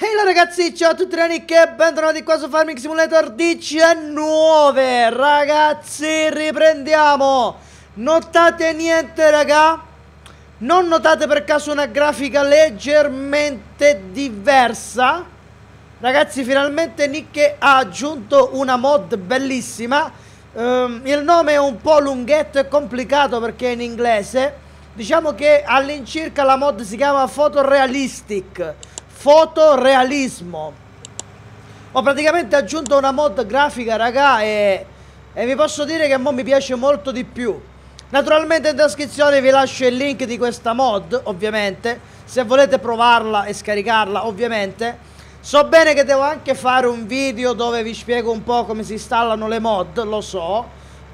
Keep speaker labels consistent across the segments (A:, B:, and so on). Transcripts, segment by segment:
A: Hello ragazzi, ciao a tutti da Nick e bentornati qua su Farming Simulator 19 Ragazzi, riprendiamo Notate niente raga Non notate per caso una grafica leggermente diversa Ragazzi, finalmente Nick ha aggiunto una mod bellissima um, Il nome è un po' lunghetto e complicato perché è in inglese Diciamo che all'incirca la mod si chiama Photorealistic fotorealismo ho praticamente aggiunto una mod grafica raga e, e vi posso dire che mo mi piace molto di più naturalmente in descrizione vi lascio il link di questa mod ovviamente se volete provarla e scaricarla ovviamente so bene che devo anche fare un video dove vi spiego un po' come si installano le mod lo so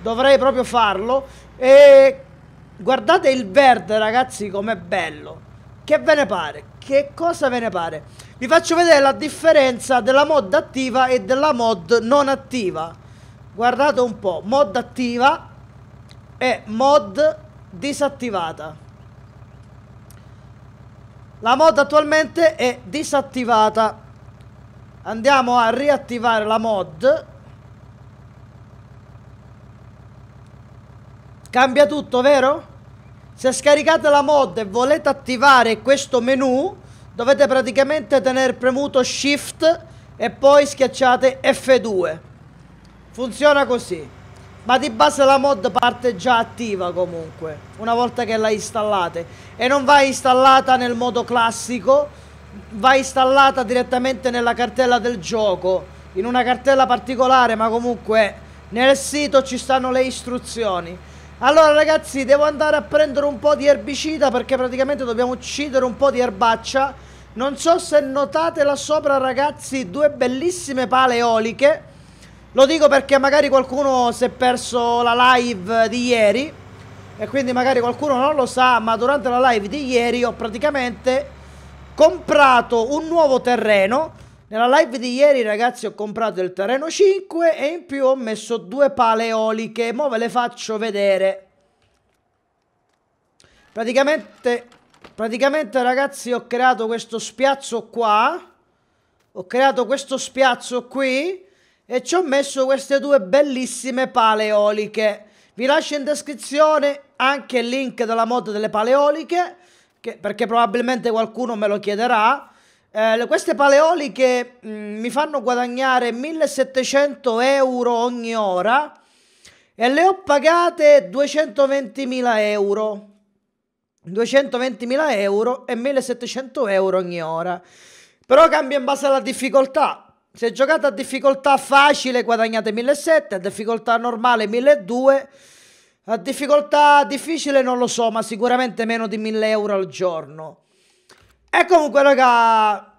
A: dovrei proprio farlo e guardate il verde ragazzi com'è bello che ve ne pare? Che cosa ve ne pare? Vi faccio vedere la differenza della mod attiva e della mod non attiva. Guardate un po', mod attiva e mod disattivata. La mod attualmente è disattivata. Andiamo a riattivare la mod. Cambia tutto, vero? Se scaricate la mod e volete attivare questo menu, dovete praticamente tenere premuto Shift e poi schiacciate F2. Funziona così. Ma di base la mod parte già attiva comunque, una volta che la installate. E non va installata nel modo classico, va installata direttamente nella cartella del gioco, in una cartella particolare, ma comunque nel sito ci stanno le istruzioni. Allora ragazzi devo andare a prendere un po' di erbicida perché praticamente dobbiamo uccidere un po' di erbaccia Non so se notate là sopra ragazzi due bellissime pale eoliche Lo dico perché magari qualcuno si è perso la live di ieri E quindi magari qualcuno non lo sa ma durante la live di ieri ho praticamente comprato un nuovo terreno nella live di ieri ragazzi ho comprato il terreno 5 e in più ho messo due pale eoliche, mo ve le faccio vedere. Praticamente, praticamente ragazzi ho creato questo spiazzo qua, ho creato questo spiazzo qui e ci ho messo queste due bellissime pale eoliche. Vi lascio in descrizione anche il link della mod delle pale eoliche, perché probabilmente qualcuno me lo chiederà. Eh, queste paleoliche mh, mm, mi fanno guadagnare 1700 euro ogni ora e le ho pagate 220.000 euro. 220.000 euro e 1.700 euro ogni ora. Però cambia in base alla difficoltà. Se giocate a difficoltà facile guadagnate 1.700, a difficoltà normale 1.200, a difficoltà difficile non lo so, ma sicuramente meno di 1.000 euro al giorno. E comunque, raga,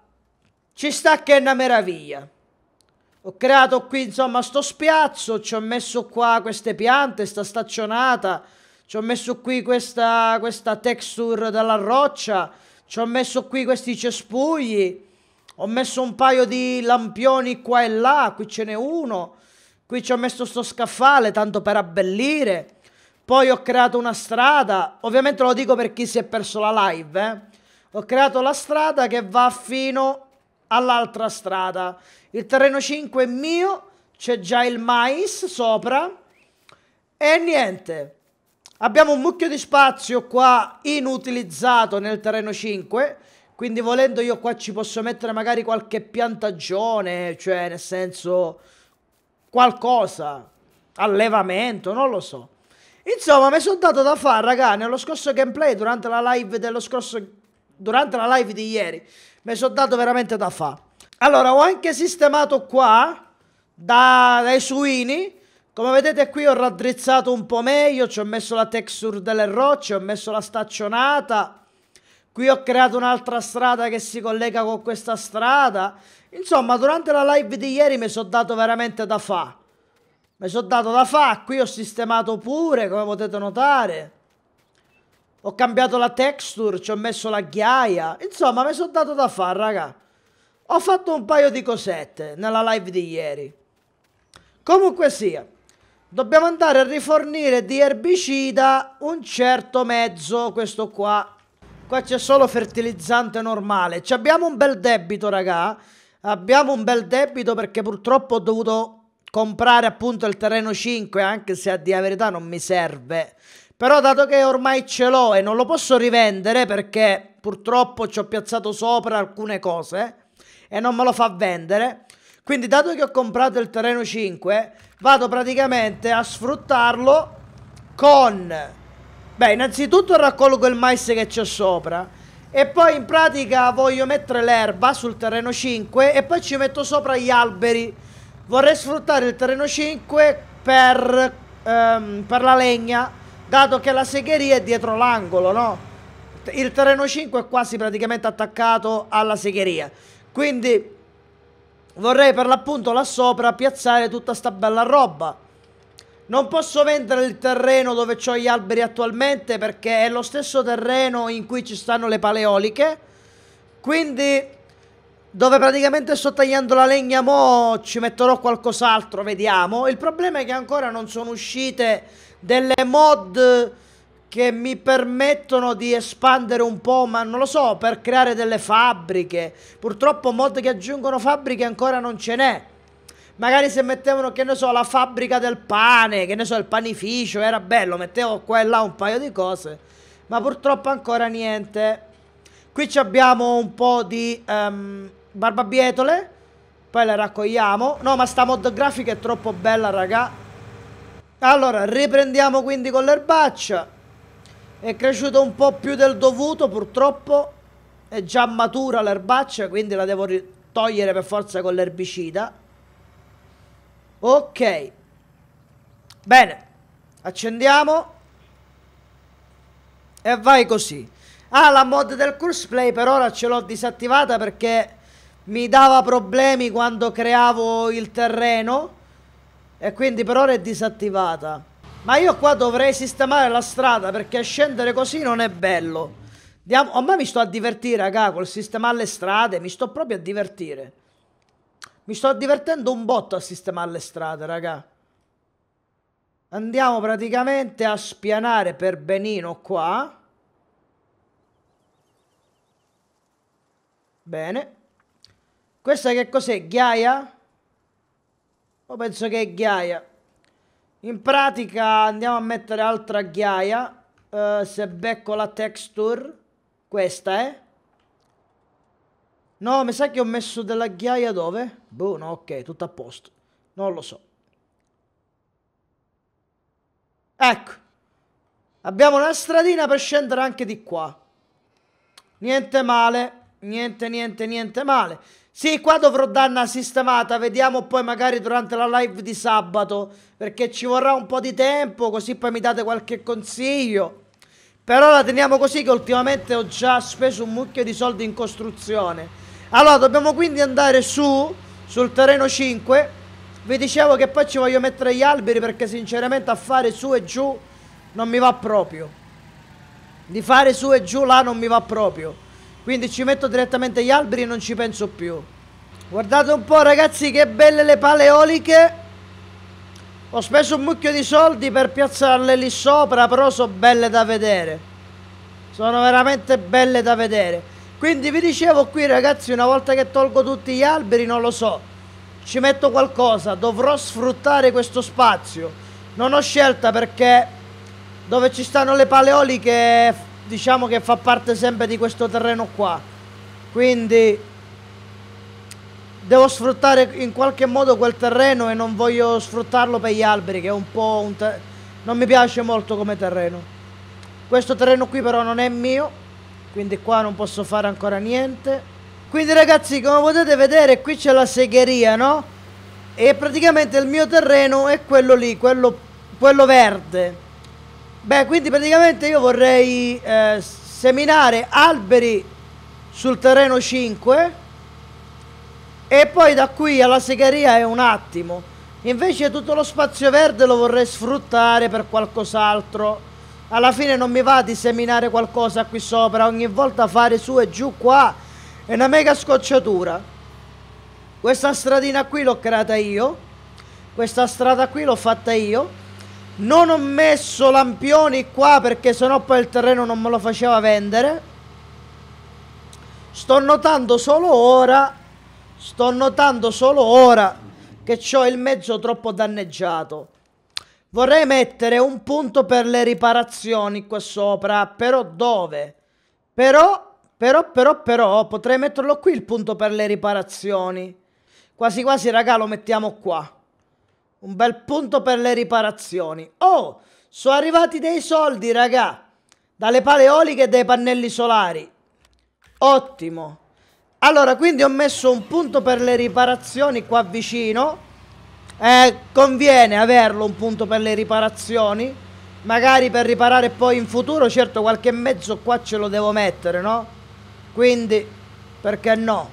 A: ci sta che è una meraviglia. Ho creato qui, insomma, sto spiazzo, ci ho messo qua queste piante, sta staccionata, ci ho messo qui questa, questa texture della roccia, ci ho messo qui questi cespugli, ho messo un paio di lampioni qua e là, qui ce n'è uno, qui ci ho messo sto scaffale, tanto per abbellire. Poi ho creato una strada, ovviamente lo dico per chi si è perso la live, eh ho creato la strada che va fino all'altra strada. Il terreno 5 è mio, c'è già il mais sopra e niente. Abbiamo un mucchio di spazio qua inutilizzato nel terreno 5, quindi volendo io qua ci posso mettere magari qualche piantagione, cioè nel senso qualcosa, allevamento, non lo so. Insomma, mi sono dato da fare, raga, nello scorso gameplay, durante la live dello scorso durante la live di ieri mi sono dato veramente da fa. Allora, ho anche sistemato qua da, dai suini. Come vedete qui ho raddrizzato un po' meglio, ci ho messo la texture delle rocce, ho messo la staccionata. Qui ho creato un'altra strada che si collega con questa strada. Insomma, durante la live di ieri mi sono dato veramente da fa. Mi sono dato da fa, qui ho sistemato pure, come potete notare. Ho cambiato la texture, ci ho messo la ghiaia. Insomma, mi sono dato da fare, raga. Ho fatto un paio di cosette nella live di ieri. Comunque sia, dobbiamo andare a rifornire di erbicida un certo mezzo, questo qua. Qua c'è solo fertilizzante normale. Ci abbiamo un bel debito, raga. Abbiamo un bel debito perché purtroppo ho dovuto comprare appunto il terreno 5, anche se a dire la verità non mi serve però dato che ormai ce l'ho e non lo posso rivendere perché purtroppo ci ho piazzato sopra alcune cose e non me lo fa vendere, quindi dato che ho comprato il terreno 5, vado praticamente a sfruttarlo con... Beh, innanzitutto raccolgo il mais che c'è sopra e poi in pratica voglio mettere l'erba sul terreno 5 e poi ci metto sopra gli alberi. Vorrei sfruttare il terreno 5 per, ehm, per la legna dato che la segheria è dietro l'angolo, no? Il terreno 5 è quasi praticamente attaccato alla segheria. Quindi vorrei per l'appunto là sopra piazzare tutta sta bella roba. Non posso vendere il terreno dove ho gli alberi attualmente perché è lo stesso terreno in cui ci stanno le paleoliche. Quindi dove praticamente sto tagliando la legna mo ci metterò qualcos'altro, vediamo. Il problema è che ancora non sono uscite delle mod che mi permettono di espandere un po', ma non lo so, per creare delle fabbriche. Purtroppo mod che aggiungono fabbriche ancora non ce n'è. Magari se mettevano, che ne so, la fabbrica del pane, che ne so, il panificio, era bello, mettevo qua e là un paio di cose, ma purtroppo ancora niente. Qui abbiamo un po' di um, barbabietole, poi le raccogliamo. No, ma sta mod grafica è troppo bella, raga. Allora, riprendiamo quindi con l'erbaccia. È cresciuta un po' più del dovuto, purtroppo. È già matura l'erbaccia, quindi la devo togliere per forza con l'erbicida. Ok. Bene. Accendiamo. E vai così. Ah, la mod del course play per ora ce l'ho disattivata perché mi dava problemi quando creavo il terreno e quindi per ora è disattivata. Ma io qua dovrei sistemare la strada perché scendere così non è bello. Diamo, ormai oh, mi sto a divertire, raga, col sistemare le strade, mi sto proprio a divertire. Mi sto divertendo un botto a sistemare le strade, raga. Andiamo praticamente a spianare per benino qua. Bene. Questa che cos'è? Ghiaia? Poi penso che è ghiaia. In pratica andiamo a mettere altra ghiaia. Uh, se becco la texture. Questa, eh. No, mi sa che ho messo della ghiaia dove? Boh, no, ok, tutto a posto. Non lo so. Ecco. Abbiamo una stradina per scendere anche di qua. Niente male. Niente, niente, niente male. Sì, qua dovrò dare una sistemata, vediamo poi magari durante la live di sabato, perché ci vorrà un po' di tempo, così poi mi date qualche consiglio. Però la teniamo così che ultimamente ho già speso un mucchio di soldi in costruzione. Allora, dobbiamo quindi andare su, sul terreno 5. Vi dicevo che poi ci voglio mettere gli alberi perché sinceramente a fare su e giù non mi va proprio. Di fare su e giù là non mi va proprio. Quindi ci metto direttamente gli alberi e non ci penso più. Guardate un po' ragazzi che belle le pale eoliche. Ho speso un mucchio di soldi per piazzarle lì sopra, però sono belle da vedere. Sono veramente belle da vedere. Quindi vi dicevo qui ragazzi, una volta che tolgo tutti gli alberi, non lo so. Ci metto qualcosa, dovrò sfruttare questo spazio. Non ho scelta perché dove ci stanno le pale eoliche diciamo che fa parte sempre di questo terreno qua. Quindi devo sfruttare in qualche modo quel terreno e non voglio sfruttarlo per gli alberi, che è un po' un non mi piace molto come terreno. Questo terreno qui però non è mio, quindi qua non posso fare ancora niente. Quindi ragazzi, come potete vedere, qui c'è la segheria, no? E praticamente il mio terreno è quello lì, quello, quello verde Beh, quindi praticamente io vorrei eh, seminare alberi sul terreno 5 e poi da qui alla segheria è un attimo. Invece tutto lo spazio verde lo vorrei sfruttare per qualcos'altro. Alla fine non mi va di seminare qualcosa qui sopra, ogni volta fare su e giù qua è una mega scocciatura. Questa stradina qui l'ho creata io, questa strada qui l'ho fatta io non ho messo lampioni qua perché sennò poi il terreno non me lo faceva vendere. Sto notando solo ora, sto notando solo ora che ho il mezzo troppo danneggiato. Vorrei mettere un punto per le riparazioni qua sopra, però dove? Però, però, però, però, potrei metterlo qui il punto per le riparazioni. Quasi quasi, raga, lo mettiamo qua. Un bel punto per le riparazioni. Oh, sono arrivati dei soldi, raga. Dalle paleoliche e dai pannelli solari. Ottimo. Allora, quindi ho messo un punto per le riparazioni qua vicino. Eh, conviene averlo un punto per le riparazioni. Magari per riparare poi in futuro. Certo, qualche mezzo qua ce lo devo mettere, no? Quindi, perché no?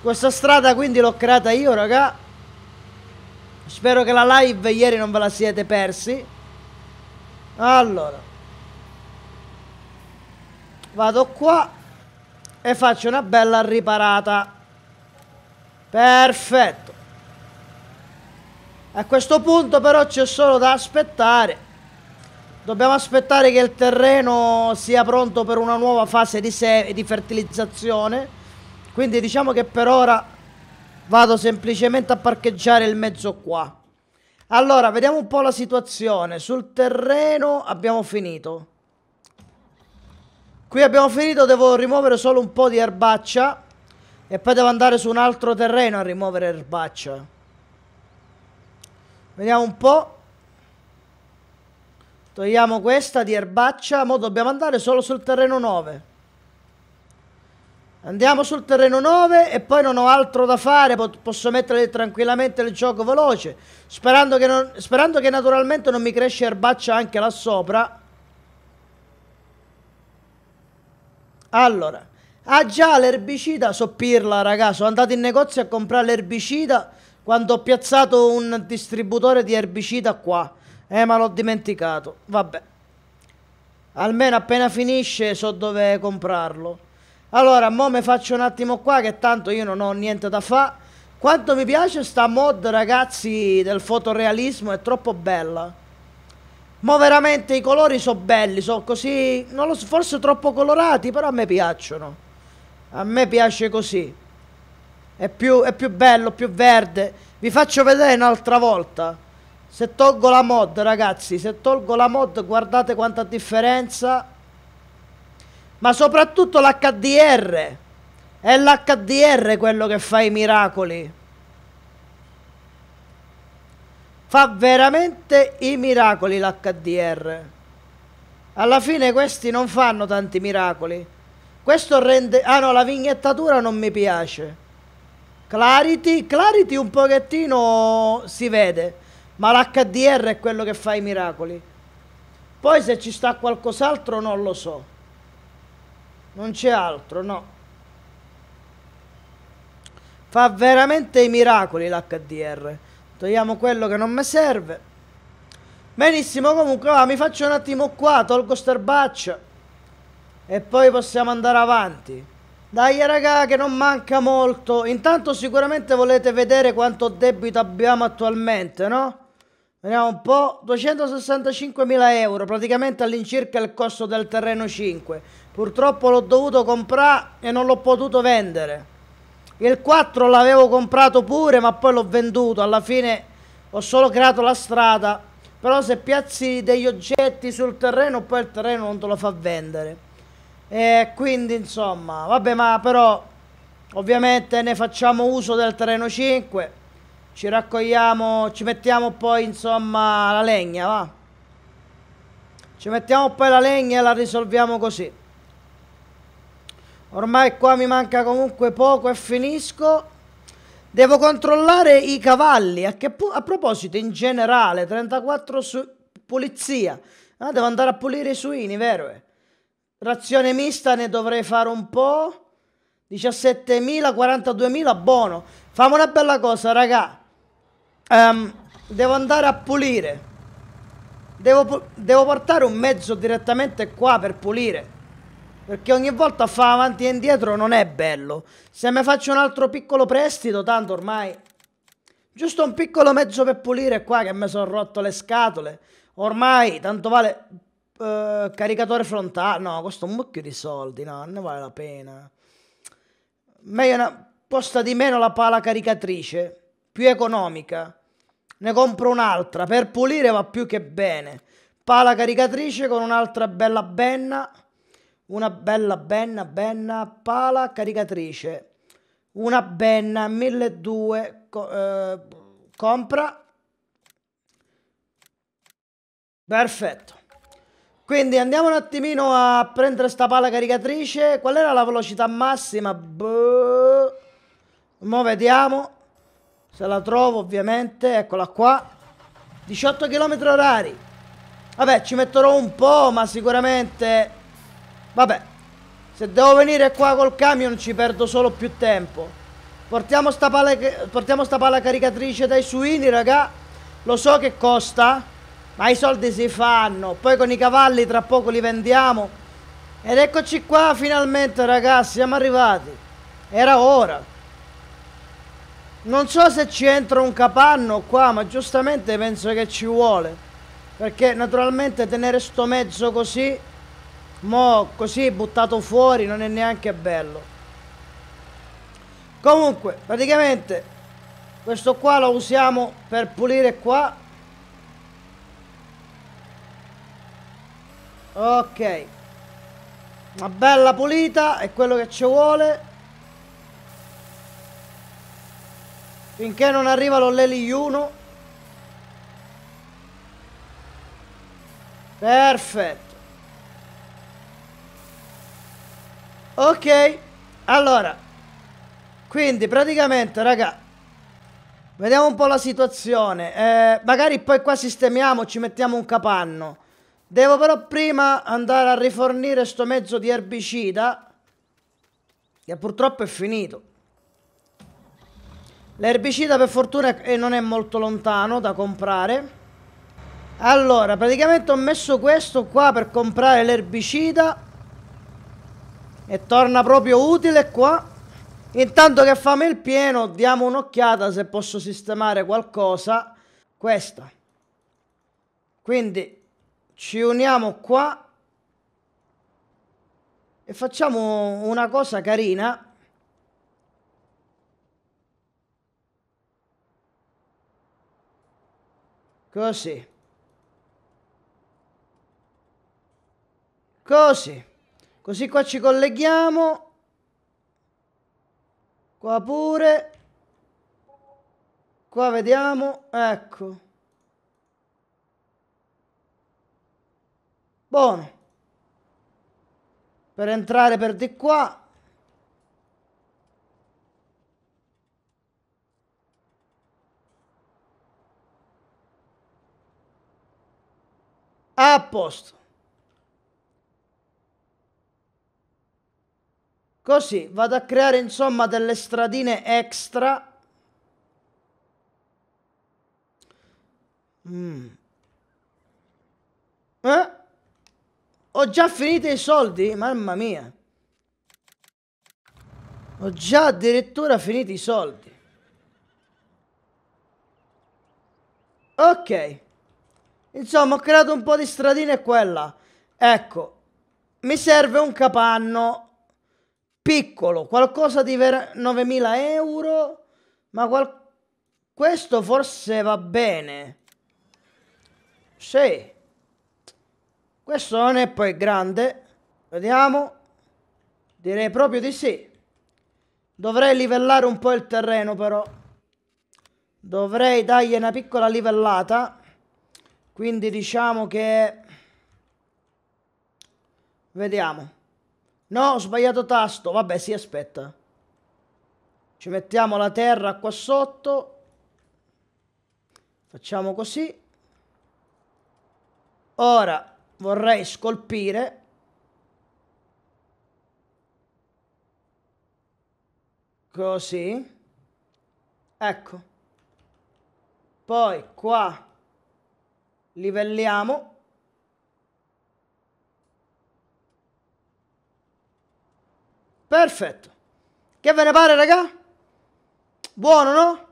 A: Questa strada quindi l'ho creata io, raga. Spero che la live ieri non ve la siete persi. Allora, vado qua e faccio una bella riparata. Perfetto. A questo punto però c'è solo da aspettare. Dobbiamo aspettare che il terreno sia pronto per una nuova fase di, di fertilizzazione. Quindi diciamo che per ora vado semplicemente a parcheggiare il mezzo qua. Allora, vediamo un po' la situazione. Sul terreno abbiamo finito. Qui abbiamo finito, devo rimuovere solo un po' di erbaccia. E poi devo andare su un altro terreno a rimuovere erbaccia. Vediamo un po'. Togliamo questa di erbaccia. Mo' dobbiamo andare solo sul terreno 9. Andiamo sul terreno 9 e poi non ho altro da fare, posso mettere tranquillamente il gioco veloce, sperando che, non, sperando che naturalmente non mi cresce erbaccia anche là sopra. Allora, ah già l'erbicida, soppirla raga, sono andato in negozio a comprare l'erbicida quando ho piazzato un distributore di erbicida qua. Eh ma l'ho dimenticato, vabbè. Almeno appena finisce so dove comprarlo. Allora, mo mi faccio un attimo qua che tanto io non ho niente da fare. Quanto mi piace sta mod, ragazzi, del fotorealismo, è troppo bella. Mo veramente i colori sono belli, sono così, non lo so, forse troppo colorati, però a me piacciono. A me piace così. È più, è più bello, più verde. Vi faccio vedere un'altra volta. Se tolgo la mod, ragazzi, se tolgo la mod, guardate quanta differenza ma soprattutto l'HDR. È l'HDR quello che fa i miracoli. Fa veramente i miracoli l'HDR. Alla fine questi non fanno tanti miracoli. Questo rende... Ah no, la vignettatura non mi piace. Clarity, Clarity un pochettino si vede, ma l'HDR è quello che fa i miracoli. Poi se ci sta qualcos'altro non lo so. Non c'è altro, no. Fa veramente i miracoli l'HDR. Togliamo quello che non mi serve. Benissimo, comunque va, mi faccio un attimo qua, tolgo sterbaccia. E poi possiamo andare avanti. Dai raga che non manca molto. Intanto sicuramente volete vedere quanto debito abbiamo attualmente, no? Vediamo un po'. 265.000 euro, praticamente all'incirca il costo del terreno 5. Purtroppo l'ho dovuto comprare e non l'ho potuto vendere. Il 4 l'avevo comprato pure, ma poi l'ho venduto. Alla fine ho solo creato la strada. Però se piazzi degli oggetti sul terreno, poi il terreno non te lo fa vendere. E quindi insomma, vabbè, ma però ovviamente ne facciamo uso del terreno 5 ci raccogliamo, ci mettiamo poi insomma la legna, va. Ci mettiamo poi la legna e la risolviamo così. Ormai qua mi manca comunque poco e finisco. Devo controllare i cavalli. A, a proposito, in generale, 34 su pulizia. Ah, devo andare a pulire i suini, vero? Razione mista ne dovrei fare un po'. 17.000, 42.000, buono. Famo una bella cosa, raga. Um, devo andare a pulire. Devo, devo portare un mezzo direttamente qua per pulire. Perché ogni volta fa avanti e indietro non è bello. Se mi faccio un altro piccolo prestito, tanto ormai... Giusto un piccolo mezzo per pulire qua che mi sono rotto le scatole. Ormai, tanto vale... Eh, caricatore frontale. No, costa un mucchio di soldi, no, non ne vale la pena. Meglio una... Costa di meno la pala caricatrice. Più economica. Ne compro un'altra. Per pulire va più che bene. Pala caricatrice con un'altra bella benna una bella benna, benna, pala caricatrice, una benna 1200, eh, compra, perfetto. Quindi andiamo un attimino a prendere sta pala caricatrice, qual era la velocità massima? Boh. Mo vediamo, se la trovo ovviamente, eccola qua, 18 km orari. Vabbè, ci metterò un po', ma sicuramente Vabbè, se devo venire qua col camion ci perdo solo più tempo. Portiamo sta pala, portiamo sta palla caricatrice dai suini, raga. Lo so che costa, ma i soldi si fanno. Poi con i cavalli tra poco li vendiamo. Ed eccoci qua finalmente, ragazzi, siamo arrivati. Era ora. Non so se ci entra un capanno qua, ma giustamente penso che ci vuole. Perché naturalmente tenere sto mezzo così Mo così buttato fuori non è neanche bello. Comunque, praticamente questo qua lo usiamo per pulire qua. Ok. Una bella pulita è quello che ci vuole. Finché non arriva l'Olleli 1. Perfetto. Ok, allora, quindi praticamente, raga, vediamo un po' la situazione. Eh, magari poi qua sistemiamo, ci mettiamo un capanno. Devo però prima andare a rifornire sto mezzo di erbicida, che purtroppo è finito. L'erbicida per fortuna eh, non è molto lontano da comprare. Allora, praticamente ho messo questo qua per comprare l'erbicida e torna proprio utile qua. Intanto che fa il pieno, diamo un'occhiata se posso sistemare qualcosa. Questa. Quindi ci uniamo qua. E facciamo una cosa carina. Così. Così. Così qua ci colleghiamo. Qua pure. Qua vediamo. Ecco. Buono. Per entrare per di qua. A posto. Così vado a creare insomma delle stradine extra. Mm. Eh? Ho già finito i soldi? Mamma mia. Ho già addirittura finito i soldi. Ok. Insomma, ho creato un po' di stradine e quella. Ecco. Mi serve un capanno piccolo, qualcosa di ver- 9.000 euro, ma qual- questo forse va bene. Sì. Questo non è poi grande. Vediamo. Direi proprio di sì. Dovrei livellare un po' il terreno però. Dovrei dargli una piccola livellata. Quindi diciamo che... Vediamo. No, ho sbagliato tasto. Vabbè, si sì, aspetta. Ci mettiamo la terra qua sotto. Facciamo così. Ora vorrei scolpire. Così. Ecco. Poi qua livelliamo. Perfetto. Che ve ne pare, raga? Buono, no?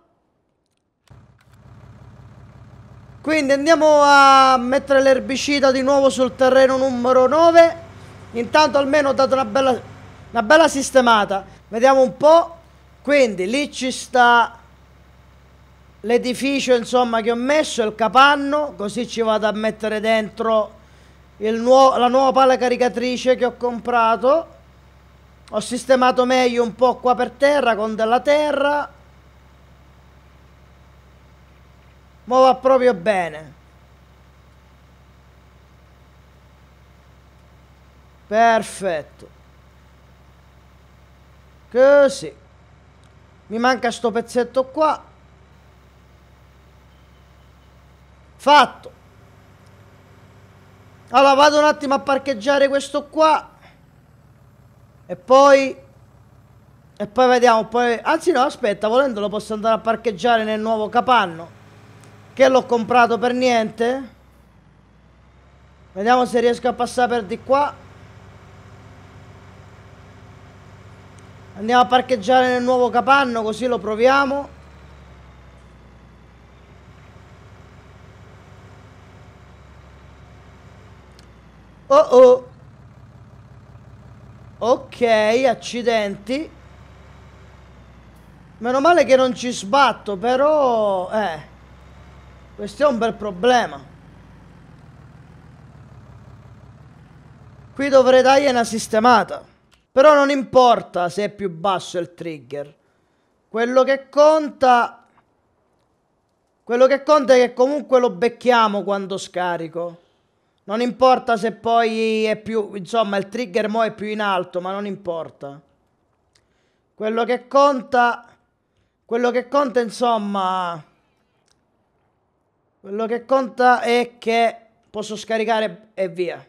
A: Quindi andiamo a mettere l'erbicida di nuovo sul terreno numero 9. Intanto almeno ho dato una bella, una bella sistemata. Vediamo un po'. Quindi lì ci sta l'edificio insomma che ho messo, il capanno. Così ci vado a mettere dentro nuovo, la nuova pala caricatrice che ho comprato. Ho sistemato meglio un po' qua per terra con della terra. Ma va proprio bene. Perfetto. Così. Mi manca sto pezzetto qua. Fatto. Allora vado un attimo a parcheggiare questo qua e poi... E poi vediamo, poi... Anzi no, aspetta, volendo lo posso andare a parcheggiare nel nuovo capanno. Che l'ho comprato per niente. Vediamo se riesco a passare per di qua. Andiamo a parcheggiare nel nuovo capanno, così lo proviamo. Oh oh Ok, accidenti. Meno male che non ci sbatto, però... Eh, questo è un bel problema. Qui dovrei dargli una sistemata. Però non importa se è più basso il trigger. Quello che conta... Quello che conta è che comunque lo becchiamo quando scarico. Non importa se poi è più... Insomma, il trigger mo è più in alto, ma non importa. Quello che conta... Quello che conta, insomma... Quello che conta è che posso scaricare e via.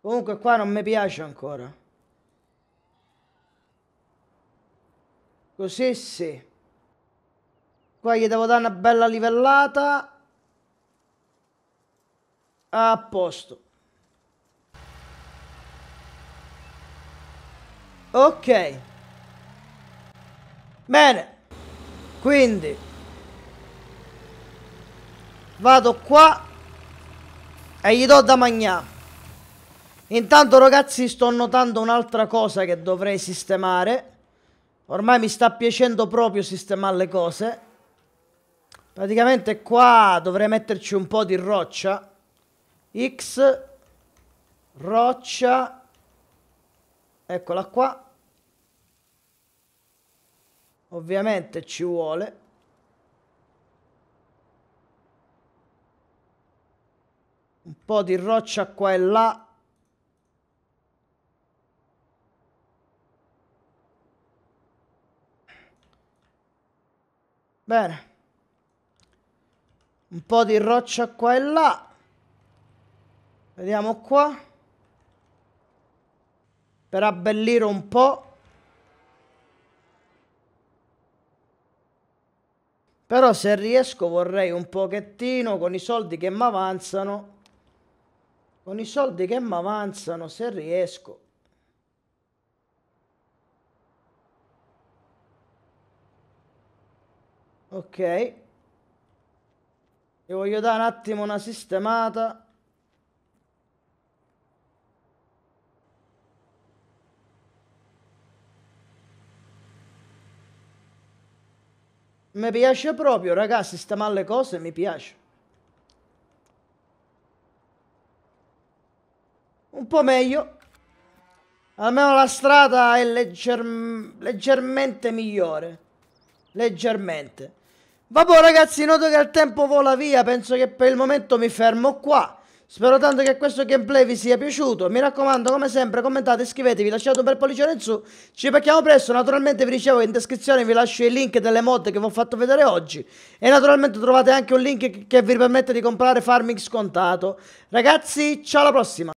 A: Comunque qua non mi piace ancora. Così sì. Qua gli devo dare una bella livellata. A posto. Ok. Bene. Quindi. Vado qua. E gli do da mangiare. Intanto ragazzi sto notando un'altra cosa che dovrei sistemare. Ormai mi sta piacendo proprio sistemare le cose. Praticamente qua dovrei metterci un po' di roccia. X roccia, eccola qua, ovviamente ci vuole un po' di roccia qua e là bene un po' di roccia qua e là vediamo qua per abbellire un po' però se riesco vorrei un pochettino con i soldi che mi avanzano con i soldi che mi avanzano se riesco ok e voglio dare un attimo una sistemata Mi piace proprio, ragazzi, sta male cose mi piace. Un po' meglio. Almeno la strada è legger... leggermente migliore. Leggermente. Vabbè ragazzi, noto che il tempo vola via, penso che per il momento mi fermo qua. Spero tanto che questo gameplay vi sia piaciuto. Mi raccomando, come sempre, commentate, iscrivetevi, lasciate un bel pollicione in su. Ci becchiamo presto. Naturalmente vi dicevo in descrizione vi lascio i link delle mod che vi ho fatto vedere oggi. E naturalmente trovate anche un link che vi permette di comprare farming scontato. Ragazzi, ciao alla prossima!